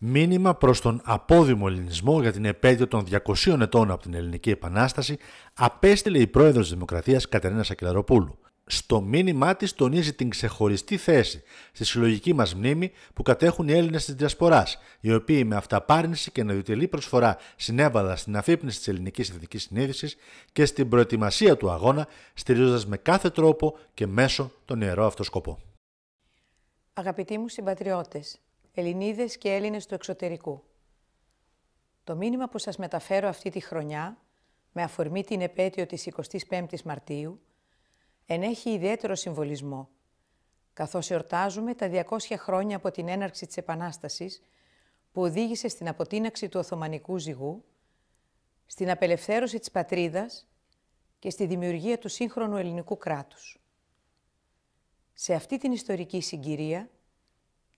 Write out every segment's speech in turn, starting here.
Μήνυμα προς τον απόδημο ελληνισμό για την επέτειο των 200 ετών από την Ελληνική Επανάσταση απέστειλε η πρόεδρος της Δημοκρατίας Κατερίνα Σακελαροπούλου. Στο μήνυμά της τονίζει την ξεχωριστή θέση στη συλλογική μας μνήμη που κατέχουν οι Έλληνες της Διασποράς, οι οποίοι με αυταπάρνηση και αναδιοτελή προσφορά συνέβαλαν στην αφύπνιση της ελληνικής ειδική συνείδησης και στην προετοιμασία του αγώνα, στηρίζοντας με κάθε τρόπο και μέσο τον ιερό αυτό σκοπό. Αγαπητοί μου συμπατριώτες, Ελληνίδες και Έλληνες του εξωτερικού. Το μήνυμα που σας μεταφέρω αυτή τη χρονιά, με αφορμή την επέτειο της 25ης Μαρτίου, ενέχει ιδιαίτερο συμβολισμό, καθώς εορτάζουμε τα 200 χρόνια από την έναρξη της Επανάστασης, που οδήγησε στην αποτείναξη του Οθωμανικού ζυγού, στην απελευθέρωση της πατρίδας και στη δημιουργία του σύγχρονου ελληνικού κράτους. Σε αυτή την ιστορική συγκυρία,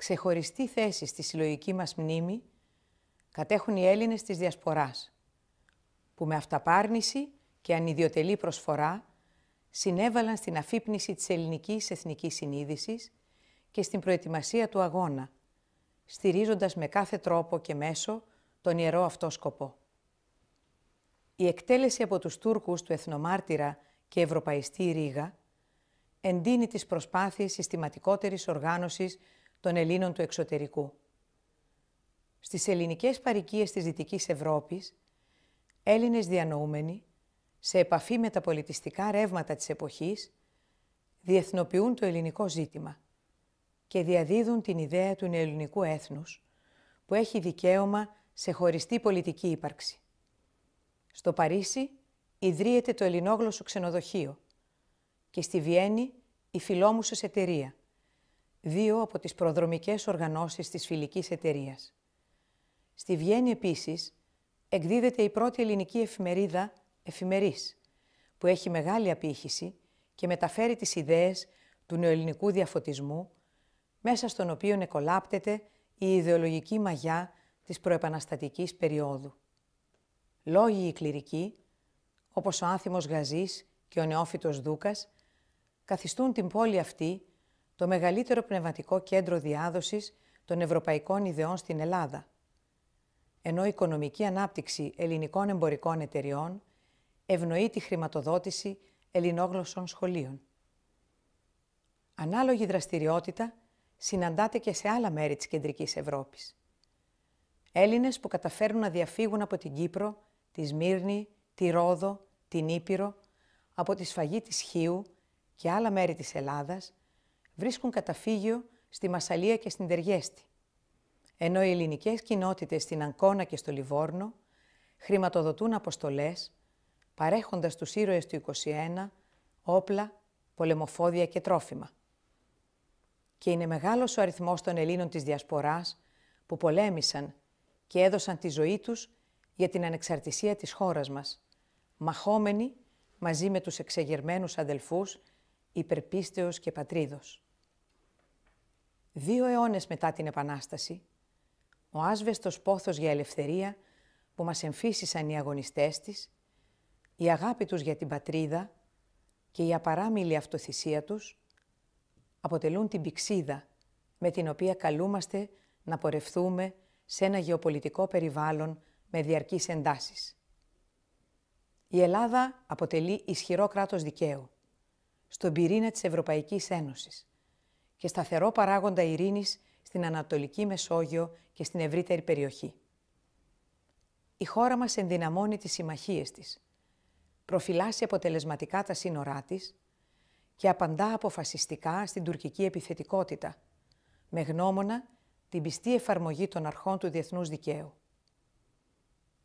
ξεχωριστή θέση στη συλλογική μας μνήμη κατέχουν οι Έλληνες της Διασποράς, που με αυταπάρνηση και ανιδιοτελή προσφορά συνέβαλαν στην αφύπνιση της ελληνικής εθνικής συνείδησης και στην προετοιμασία του αγώνα, στηρίζοντας με κάθε τρόπο και μέσο τον ιερό αυτό σκοπό. Η εκτέλεση από τους Τούρκους του εθνομάρτυρα και ευρωπαϊστή Ρήγα εντείνει τις προσπάθειες συστηματικότερης οργάνωσης των Ελλήνων του εξωτερικού. Στις ελληνικές παρικίες της Δυτικής Ευρώπης, Έλληνες διανοούμενοι, σε επαφή με τα πολιτιστικά ρεύματα της εποχής, διεθνοποιούν το ελληνικό ζήτημα και διαδίδουν την ιδέα του ελληνικού έθνους, που έχει δικαίωμα σε χωριστή πολιτική ύπαρξη. Στο Παρίσι ιδρύεται το ελληνόγλωσσο ξενοδοχείο και στη Βιέννη η φιλόμουσος εταιρεία, δύο από τις προδρομικές οργανώσεις της φιλικής εταιρείας. Στη Βιέννη επίσης εκδίδεται η πρώτη ελληνική εφημερίδα «Εφημερίς», που έχει μεγάλη απήχηση και μεταφέρει τις ιδέες του νεοελληνικού διαφωτισμού, μέσα στον οποίο εκολάπτεται η ιδεολογική μαγιά της προεπαναστατικής περίοδου. Λόγοι οι κληρικοί, όπως ο άνθιμος Γαζής και ο νεόφυτος Δούκας, καθιστούν την πόλη αυτή το μεγαλύτερο πνευματικό κέντρο διάδοσης των ευρωπαϊκών ιδεών στην Ελλάδα. Ενώ η οικονομική ανάπτυξη ελληνικών εμπορικών εταιριών ευνοεί τη χρηματοδότηση ελληνόγλωσσων σχολείων. Ανάλογη δραστηριότητα συναντάται και σε άλλα μέρη της κεντρικής Ευρώπης. Έλληνες που καταφέρνουν να διαφύγουν από την Κύπρο, τη Σμύρνη, τη Ρόδο, την Ήπειρο, από τη σφαγή της Χίου και άλλα μέρη της Ελλάδας, βρίσκουν καταφύγιο στη Μασαλία και στην Τεργέστη, ενώ οι ελληνικές κοινότητες στην Αγκώνα και στο Λιβόρνο χρηματοδοτούν αποστολές, παρέχοντας τους ήρωες του 21 όπλα, πολεμοφόδια και τρόφιμα. Και είναι μεγάλος ο αριθμός των Ελλήνων της Διασποράς που πολέμησαν και έδωσαν τη ζωή τους για την ανεξαρτησία της χώρας μας, μαχόμενοι μαζί με τους εξεγερμένους αδελφούς υπερπίστεως και πατρίδος. Δύο αιώνες μετά την Επανάσταση, ο άσβεστος πόθος για ελευθερία που μας εμφύσισαν οι αγωνιστές της, η αγάπη τους για την πατρίδα και η απαράμιλη αυτοθυσία τους αποτελούν την πηξίδα με την οποία καλούμαστε να πορευθούμε σε ένα γεωπολιτικό περιβάλλον με διαρκείς εντάσεις. Η Ελλάδα αποτελεί ισχυρό κράτος δικαίου, στον πυρήνα της Ευρωπαϊκής Ένωσης και σταθερό παράγοντα ειρήνης στην Ανατολική Μεσόγειο και στην ευρύτερη περιοχή. Η χώρα μας ενδυναμώνει τις συμμαχίες της, προφυλάσσει αποτελεσματικά τα σύνορά της και απαντά αποφασιστικά στην τουρκική επιθετικότητα, με γνώμονα την πιστή εφαρμογή των αρχών του διεθνούς δικαίου.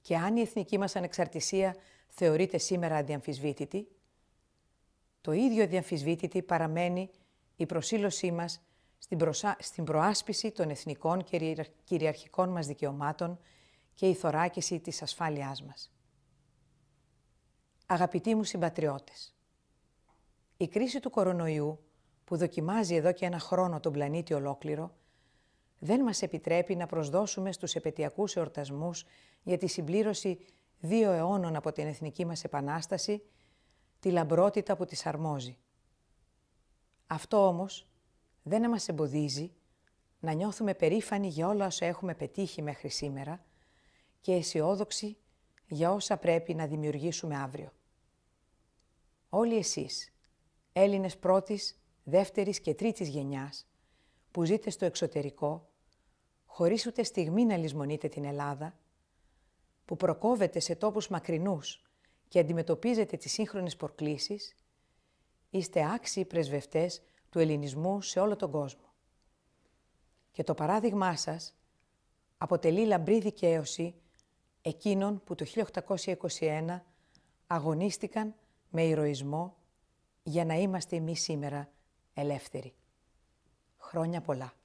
Και αν η εθνική μας ανεξαρτησία θεωρείται σήμερα αδιαμφισβήτητη, το ίδιο διαμφισβήτητη παραμένει η προσήλωσή μας στην, στην προάσπιση των εθνικών και κυριαρχικών μας δικαιωμάτων και η θωράκιση της ασφάλειάς μας. Αγαπητοί μου συμπατριώτες, η κρίση του κορονοϊού που δοκιμάζει εδώ και ένα χρόνο τον πλανήτη ολόκληρο, δεν μας επιτρέπει να προσδώσουμε στους επαιτειακούς εορτασμούς για τη συμπλήρωση δύο αιώνων από την Εθνική μας Επανάσταση τη λαμπρότητα που τις αρμόζει. Αυτό όμως δεν μας εμποδίζει να νιώθουμε περήφανοι για όλα όσα έχουμε πετύχει μέχρι σήμερα και αισιόδοξοι για όσα πρέπει να δημιουργήσουμε αύριο. Όλοι εσείς, Έλληνες πρώτης, δεύτερης και τρίτης γενιάς, που ζείτε στο εξωτερικό, χωρίς ούτε στιγμή να λησμονείτε την Ελλάδα, που προκόβετε σε τόπους μακρινούς και αντιμετωπίζετε τις σύγχρονες προκλήσεις, είστε άξιοι πρεσβευτές του ελληνισμού σε όλο τον κόσμο. Και το παράδειγμά σας αποτελεί λαμπρή δικαίωση εκείνων που το 1821 αγωνίστηκαν με ηρωισμό για να είμαστε εμείς σήμερα ελεύθεροι. Χρόνια πολλά.